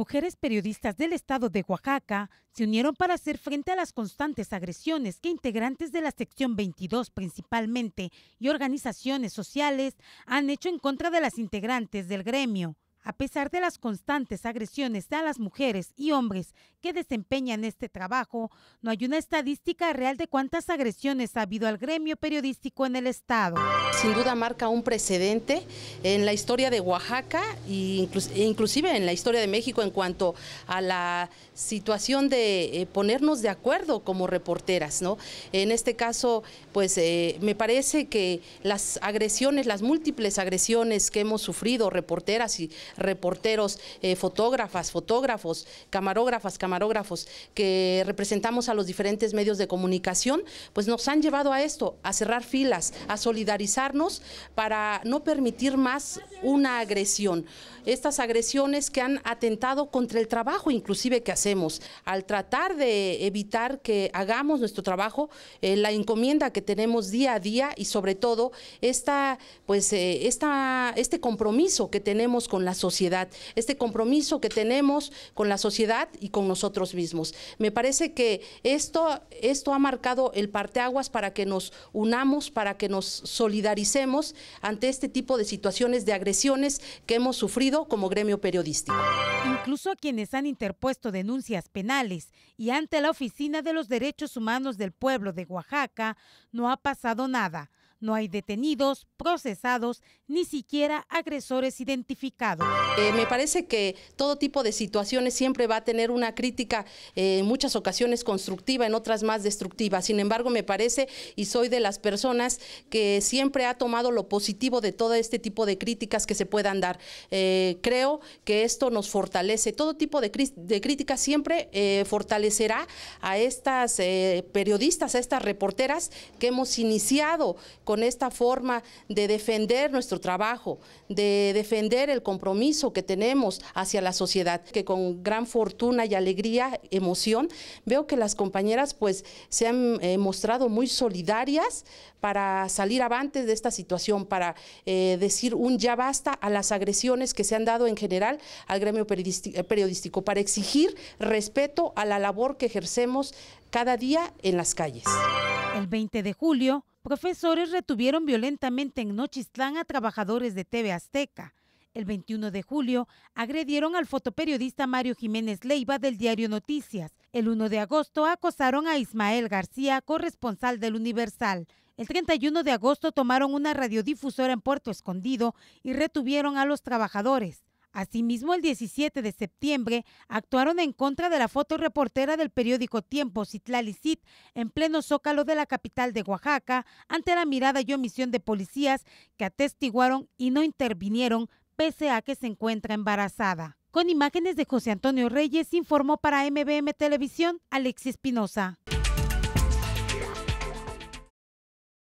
Mujeres periodistas del estado de Oaxaca se unieron para hacer frente a las constantes agresiones que integrantes de la sección 22 principalmente y organizaciones sociales han hecho en contra de las integrantes del gremio. A pesar de las constantes agresiones a las mujeres y hombres que desempeñan este trabajo, no hay una estadística real de cuántas agresiones ha habido al gremio periodístico en el Estado. Sin duda marca un precedente en la historia de Oaxaca e, e inclusive en la historia de México en cuanto a la situación de eh, ponernos de acuerdo como reporteras. ¿no? En este caso, pues eh, me parece que las agresiones, las múltiples agresiones que hemos sufrido reporteras y reporteros, eh, fotógrafas, fotógrafos, camarógrafas, camarógrafos, que representamos a los diferentes medios de comunicación, pues nos han llevado a esto, a cerrar filas, a solidarizarnos para no permitir más una agresión. Estas agresiones que han atentado contra el trabajo inclusive que hacemos, al tratar de evitar que hagamos nuestro trabajo, eh, la encomienda que tenemos día a día y sobre todo pues, eh, este compromiso que tenemos con las sociedad, este compromiso que tenemos con la sociedad y con nosotros mismos. Me parece que esto, esto ha marcado el parteaguas para que nos unamos, para que nos solidaricemos ante este tipo de situaciones de agresiones que hemos sufrido como gremio periodístico. Incluso quienes han interpuesto denuncias penales y ante la Oficina de los Derechos Humanos del Pueblo de Oaxaca no ha pasado nada no hay detenidos, procesados, ni siquiera agresores identificados. Eh, me parece que todo tipo de situaciones siempre va a tener una crítica, eh, en muchas ocasiones constructiva, en otras más destructiva. Sin embargo, me parece, y soy de las personas que siempre ha tomado lo positivo de todo este tipo de críticas que se puedan dar. Eh, creo que esto nos fortalece. Todo tipo de, de críticas siempre fortalecerá a estas periodistas, a estas reporteras que hemos iniciado con esta forma de defender nuestro trabajo, de defender el compromiso que tenemos hacia la sociedad, que con gran fortuna y alegría, emoción, veo que las compañeras pues se han eh, mostrado muy solidarias para salir avante de esta situación, para eh, decir un ya basta a las agresiones que se han dado en general al gremio eh, periodístico, para exigir respeto a la labor que ejercemos cada día en las calles. El 20 de julio, Profesores retuvieron violentamente en Nochistlán a trabajadores de TV Azteca. El 21 de julio agredieron al fotoperiodista Mario Jiménez Leiva del diario Noticias. El 1 de agosto acosaron a Ismael García, corresponsal del Universal. El 31 de agosto tomaron una radiodifusora en Puerto Escondido y retuvieron a los trabajadores. Asimismo, el 17 de septiembre actuaron en contra de la fotoreportera del periódico Tiempo Cit, en pleno zócalo de la capital de Oaxaca ante la mirada y omisión de policías que atestiguaron y no intervinieron pese a que se encuentra embarazada. Con imágenes de José Antonio Reyes informó para MBM Televisión Alexis Espinosa.